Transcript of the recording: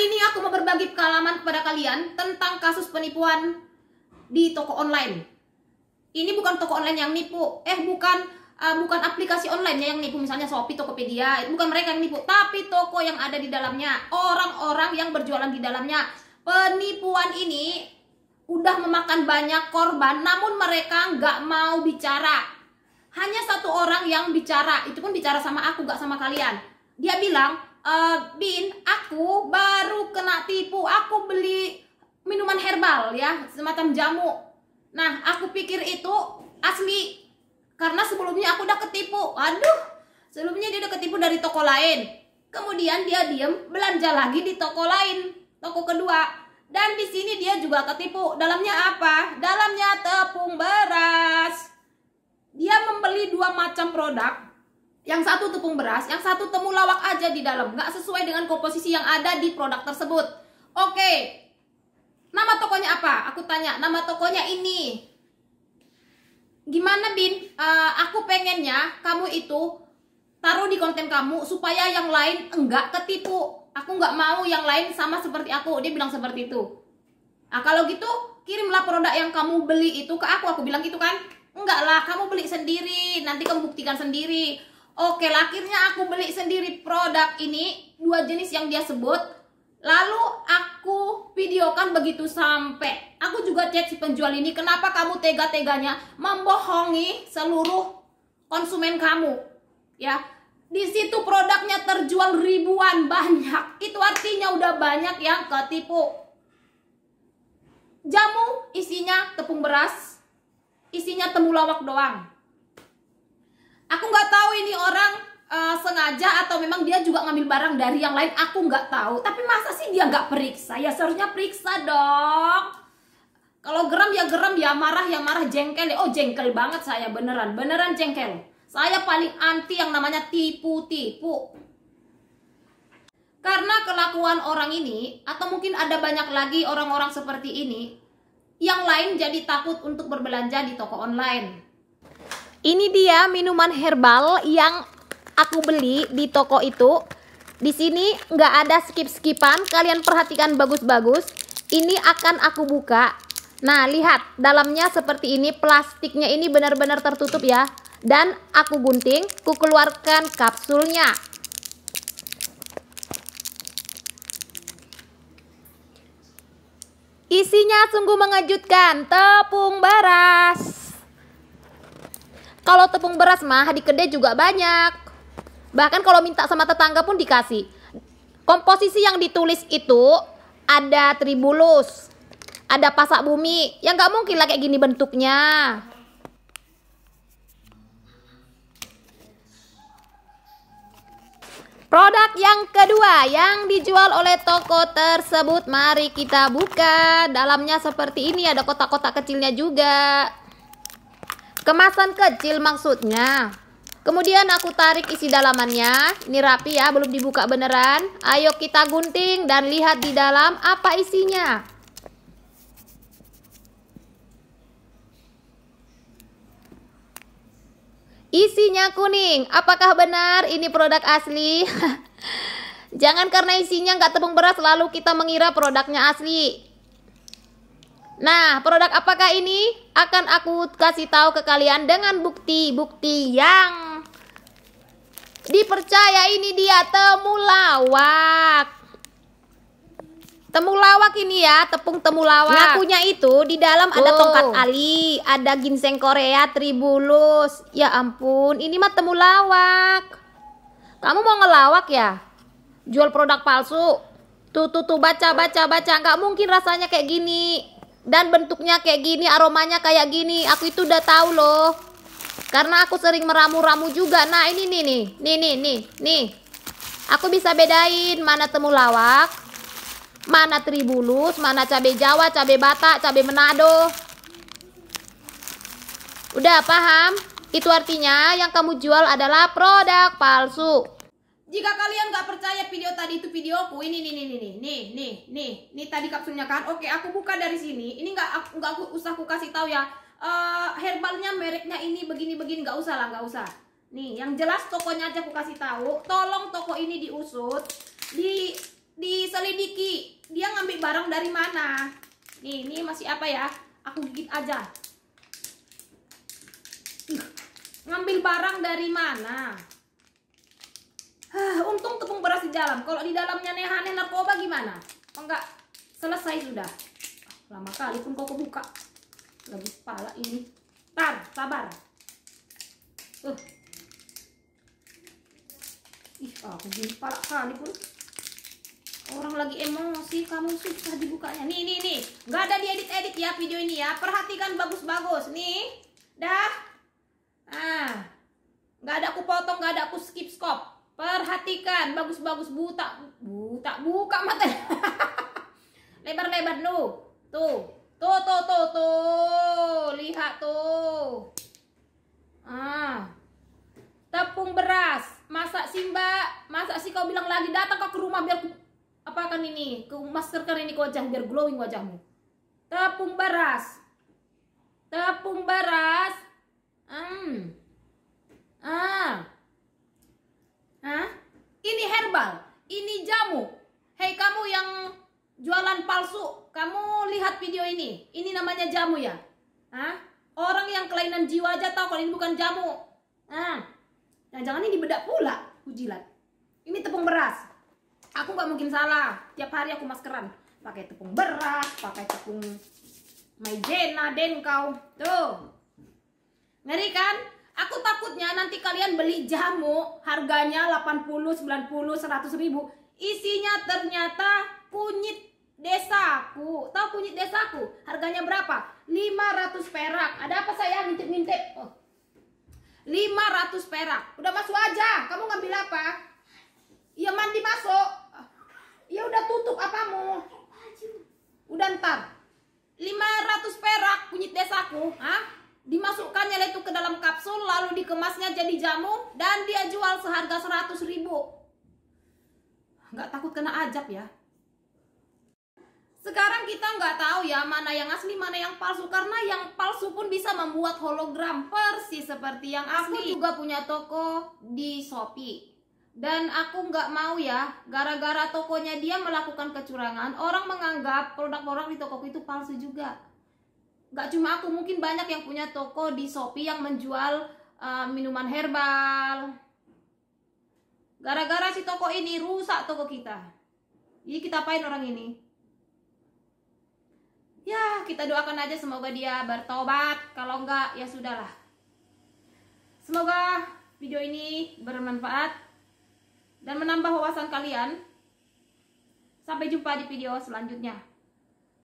ini aku mau berbagi pengalaman kepada kalian tentang kasus penipuan di toko online. Ini bukan toko online yang nipu, eh bukan uh, bukan aplikasi online ya yang nipu misalnya Shopee, Tokopedia, bukan mereka yang nipu, tapi toko yang ada di dalamnya, orang-orang yang berjualan di dalamnya. Penipuan ini udah memakan banyak korban, namun mereka nggak mau bicara. Hanya satu orang yang bicara, itu pun bicara sama aku, nggak sama kalian. Dia bilang, e, Bin, aku baru tipu aku beli minuman herbal ya semacam jamu nah aku pikir itu asli karena sebelumnya aku udah ketipu aduh sebelumnya dia udah ketipu dari toko lain kemudian dia diem belanja lagi di toko lain toko kedua dan di sini dia juga ketipu dalamnya apa dalamnya tepung beras dia membeli dua macam produk yang satu tepung beras, yang satu temulawak aja di dalam, nggak sesuai dengan komposisi yang ada di produk tersebut. Oke, nama tokonya apa? Aku tanya, nama tokonya ini. Gimana Bin? Uh, aku pengennya kamu itu taruh di konten kamu supaya yang lain enggak ketipu. Aku nggak mau yang lain sama seperti aku. Dia bilang seperti itu. Nah kalau gitu kirimlah produk yang kamu beli itu ke aku. Aku bilang gitu kan? Enggak lah, kamu beli sendiri. Nanti kamu buktikan sendiri Oke, akhirnya aku beli sendiri produk ini, dua jenis yang dia sebut. Lalu aku videokan begitu sampai. Aku juga cek si penjual ini, kenapa kamu tega-teganya membohongi seluruh konsumen kamu? Ya, di situ produknya terjual ribuan banyak. Itu artinya udah banyak yang ketipu. Jamu isinya tepung beras, isinya temulawak doang. Aku nggak tahu ini orang uh, sengaja atau memang dia juga ngambil barang dari yang lain. Aku nggak tahu. Tapi masa sih dia nggak periksa? Ya seharusnya periksa dong. Kalau geram ya geram, ya marah ya marah, jengkel ya. Oh jengkel banget saya beneran, beneran jengkel. Saya paling anti yang namanya tipu-tipu. Karena kelakuan orang ini atau mungkin ada banyak lagi orang-orang seperti ini yang lain jadi takut untuk berbelanja di toko online. Ini dia minuman herbal yang aku beli di toko itu. Di sini nggak ada skip-skipan. Kalian perhatikan bagus-bagus. Ini akan aku buka. Nah, lihat dalamnya seperti ini. Plastiknya ini benar-benar tertutup ya. Dan aku gunting, ku keluarkan kapsulnya. Isinya sungguh mengejutkan, tepung beras. Kalau tepung beras mah di kedai juga banyak. Bahkan kalau minta sama tetangga pun dikasih. Komposisi yang ditulis itu ada tribulus, ada pasak bumi. yang nggak mungkin lah kayak gini bentuknya. Produk yang kedua yang dijual oleh toko tersebut mari kita buka. Dalamnya seperti ini ada kotak-kotak kecilnya juga. Kemasan kecil maksudnya. Kemudian aku tarik isi dalamannya. Ini rapi ya, belum dibuka beneran. Ayo kita gunting dan lihat di dalam apa isinya. Isinya kuning. Apakah benar ini produk asli? Jangan karena isinya nggak tepung beras lalu kita mengira produknya asli. Nah, produk apakah ini? Akan aku kasih tahu ke kalian dengan bukti-bukti yang dipercaya ini dia temulawak. Temulawak ini ya, tepung temulawak. Ngakunya itu di dalam ada tongkat ali, ada ginseng Korea, tribulus. Ya ampun, ini mah temulawak. Kamu mau ngelawak ya? Jual produk palsu. Tuh tuh tuh baca baca baca, nggak mungkin rasanya kayak gini dan bentuknya kayak gini, aromanya kayak gini. Aku itu udah tahu loh. Karena aku sering meramu-ramu juga. Nah, ini nih nih. Nih nih nih nih. Aku bisa bedain mana temulawak, mana tribulus, mana cabai Jawa, cabai Batak, cabai Manado. Udah paham? Itu artinya yang kamu jual adalah produk palsu. Jika kalian gak percaya video tadi itu videoku, ini nih nih nih nih nih nih nih, nih tadi kapsulnya kan. Oke, aku buka dari sini. Ini nggak nggak aku usah aku kasih tahu ya. Uh, herbalnya mereknya ini begini begini gak usah lah gak usah. Nih, yang jelas tokonya aja aku kasih tahu. Tolong toko ini diusut, di diselidiki. Dia ngambil barang dari mana? Nih, ini masih apa ya? Aku gigit aja. ngambil barang dari mana? untung tepung beras di dalam kalau di dalamnya nehanen, narkoba gimana enggak selesai sudah lama kali pun kau buka. Lagi pala ini tar sabar uh. ih aku gini pala kali pun orang lagi emosi kamu susah dibukanya nih nih nih Gak ada diedit edit ya video ini ya perhatikan bagus-bagus nih dah ah gak ada aku potong gak ada aku skip skop Perhatikan, bagus-bagus buta, buta buka mata. Lebar-lebar lu. Tuh, tuh, tuh, tuh, tuh. Lihat tuh. Ah. Tepung beras. Masak sih, Mbak? Masak sih kau bilang lagi datang ke rumah biar apa kan ini? Ku ini ke wajah biar glowing wajahmu. Tepung beras. Tepung beras. Hmm. Ah. Hah? Ini herbal, ini jamu. Hei kamu yang jualan palsu, kamu lihat video ini. Ini namanya jamu ya? Hah? Orang yang kelainan jiwa aja tahu kalau ini bukan jamu. Ah. Nah, jangan ini bedak pula, kujilat. Ini tepung beras. Aku gak mungkin salah. Tiap hari aku maskeran. Pakai tepung beras, pakai tepung maizena, denkau. Tuh. Ngeri kan? Aku takutnya nanti kalian beli jamu harganya 80, 90, 100 ribu. Isinya ternyata kunyit desaku. Tahu kunyit desaku? Harganya berapa? 500 perak. Ada apa saya ngintip-ngintip? Oh. 500 perak. Udah masuk aja. Kamu ngambil apa? Ya mandi masuk. Ya udah tutup apamu? Udah ntar. 500 perak kunyit desaku. Hah? Dimasukkannya itu ke dalam kapsul lalu dikemasnya jadi jamu dan dia jual seharga 100 ribu. Nggak takut kena ajab ya. Sekarang kita nggak tahu ya mana yang asli mana yang palsu karena yang palsu pun bisa membuat hologram versi seperti yang asli. Aku juga punya toko di Shopee dan aku nggak mau ya gara-gara tokonya dia melakukan kecurangan orang menganggap produk-produk di toko itu palsu juga nggak cuma aku mungkin banyak yang punya toko di Shopee yang menjual uh, minuman herbal gara-gara si toko ini rusak toko kita jadi kita apain orang ini ya kita doakan aja semoga dia bertobat kalau enggak ya sudahlah semoga video ini bermanfaat dan menambah wawasan kalian sampai jumpa di video selanjutnya